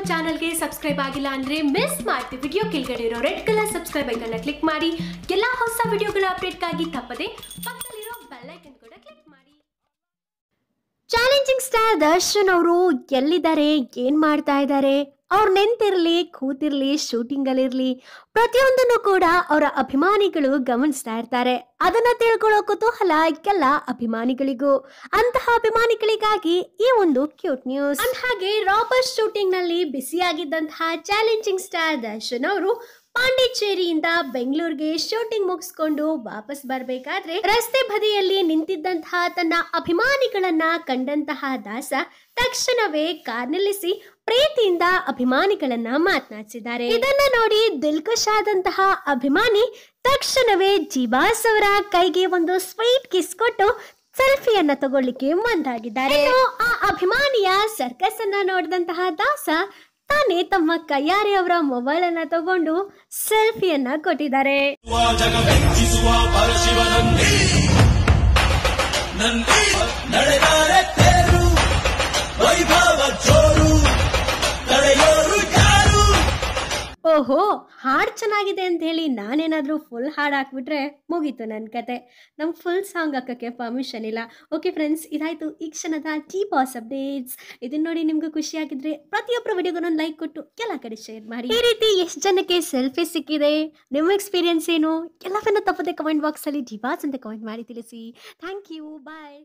ನಮ್ಮ ಚಾನಲ್ಗೆ ಸಬ್ಸ್ಕ್ರೈಬ್ ಆಗಿಲ್ಲ ಅಂದ್ರೆ ಮಿಸ್ ಮಾಡ್ತಿ ವಿಡಿಯೋ ಕೆಳಗಡೆ ಇರೋ red colour subscribe icon click ಮಾಡಿ ಎಲ್ಲಾ ಹೊಸ ವಿಡಿಯೋಗಳ ಅಪ್ಡೇಟ್ ಅಪ್ಡೇಟ್ಗಾಗಿ ತಪ್ಪದೆ ಪಕ್ಕದಲ್ಲಿರೋ ಬೆಲ್ ಐಕನ್ ಕೂಡ ಕ್ಲಿಕ್ ಮಾಡಿ ಚಾಲೆಂಜಿಂಗ್ ಸ್ಟಾರ್ ದರ್ಶನ್ ಅವರು ಎಲ್ಲಿದ್ದಾರೆ ಏನ್ ಮಾಡ್ತಾ ಇದ್ದಾರೆ ಅವ್ರು ನೆಂತಿರಲಿ ಕೂತಿರಲಿ ಅಲ್ಲಿರ್ಲಿ ಪ್ರತಿಯೊಂದನ್ನು ಕೂಡ ಅವರ ಅಭಿಮಾನಿಗಳು ಗಮನಿಸ್ತಾ ಇರ್ತಾರೆ ಅದನ್ನ ತಿಳ್ಕೊಳ್ಳೋ ಕುತೂಹಲ ಅಭಿಮಾನಿಗಳಿಗೂ ಅಂತಹ ಅಭಿಮಾನಿಗಳಿಗಾಗಿ ಈ ಒಂದು ಕ್ಯೂಟ್ ನ್ಯೂಸ್ ಹಾಗೆ ರಾಬರ್ ಶೂಟಿಂಗ್ ನಲ್ಲಿ ಬಿಸಿಯಾಗಿದ್ದಂತಹ ಚಾಲೆಂಜಿಂಗ್ ಸ್ಟಾರ್ ದರ್ಶನ್ ಅವರು ಪಾಂಡಿಚೇರಿಯಿಂದ ಬೆಂಗಳೂರಿಗೆ ಶೂಟಿಂಗ್ ಮುಗಿಸ್ಕೊಂಡು ವಾಪಸ್ ಬರಬೇಕಾದ್ರೆ ರಸ್ತೆ ಬದಿಯಲ್ಲಿ ನಿಂತಿದ್ದಂತಹ ತನ್ನ ಅಭಿಮಾನಿಗಳನ್ನ ಕಂಡಂತಹ ದಾಸ ತಕ್ಷಣವೇ ಕಾರ್ ನಿಲ್ಲಿಸಿ ಪ್ರೀತಿಯಿಂದ ಅಭಿಮಾನಿಗಳನ್ನ ಮಾತನಾಡಿಸಿದ್ದಾರೆ ಇದನ್ನ ನೋಡಿ ದಿಲ್ಕುಶ್ ಆದಂತಹ ಅಭಿಮಾನಿ ತಕ್ಷಣವೇ ಜಿಬಾಸ್ ಅವರ ಕೈಗೆ ಒಂದು ಸ್ವೀಟ್ ಕಿಸ್ ಕೊಟ್ಟು ಸೆಲ್ಫಿಯನ್ನ ತಗೊಳ್ಳಿಕ್ಕೆ ಮುಂದಾಗಿದ್ದಾರೆ ಆ ಅಭಿಮಾನಿಯ ಸರ್ಕಸ್ ಅನ್ನ ನೋಡಿದಂತಹ ದಾಸ ತಾನೇ ತಮ್ಮ ಕೈಯಾರೆ ಅವರ ಮೊಬೈಲ್ ಅನ್ನ ತಗೊಂಡು ಸೆಲ್ಫಿಯನ್ನ ಕೊಟ್ಟಿದ್ದಾರೆ ಓಹೋ ಹಾಡು ಚೆನ್ನಾಗಿದೆ ಅಂತ ಹೇಳಿ ನಾನೇನಾದರೂ ಫುಲ್ ಹಾಡು ಹಾಕ್ಬಿಟ್ರೆ ಮುಗೀತು ನನ್ನ ಕತೆ ನಮ್ಗೆ ಫುಲ್ ಸಾಂಗ್ ಹಾಕೋಕ್ಕೆ ಪರ್ಮಿಷನ್ ಇಲ್ಲ ಓಕೆ ಫ್ರೆಂಡ್ಸ್ ಇದಾಯಿತು ಈ ಕ್ಷಣದ ಟೀ ಬಾಸ್ ಅಪ್ಡೇಟ್ಸ್ ಇದನ್ನ ನೋಡಿ ನಿಮ್ಗೆ ಖುಷಿಯಾಗಿದ್ರೆ ಆಗಿದ್ರೆ ಪ್ರತಿಯೊಬ್ಬರ ವಿಡಿಯೋಗೂ ಲೈಕ್ ಕೊಟ್ಟು ಕೆಲ ಕಡೆ ಶೇರ್ ಮಾಡಿ ಈ ರೀತಿ ಎಷ್ಟು ಜನಕ್ಕೆ ಸೆಲ್ಫಿ ಸಿಕ್ಕಿದೆ ನಿಮ್ಮ ಎಕ್ಸ್ಪೀರಿಯನ್ಸ್ ಏನು ಎಲ್ಲವನ್ನ ತಪ್ಪದೆ ಕಮೆಂಟ್ ಬಾಕ್ಸಲ್ಲಿ ಬಾಸ್ ಅಂತ ಕಮೆಂಟ್ ಮಾಡಿ ತಿಳಿಸಿ ಥ್ಯಾಂಕ್ ಯು ಬಾಯ್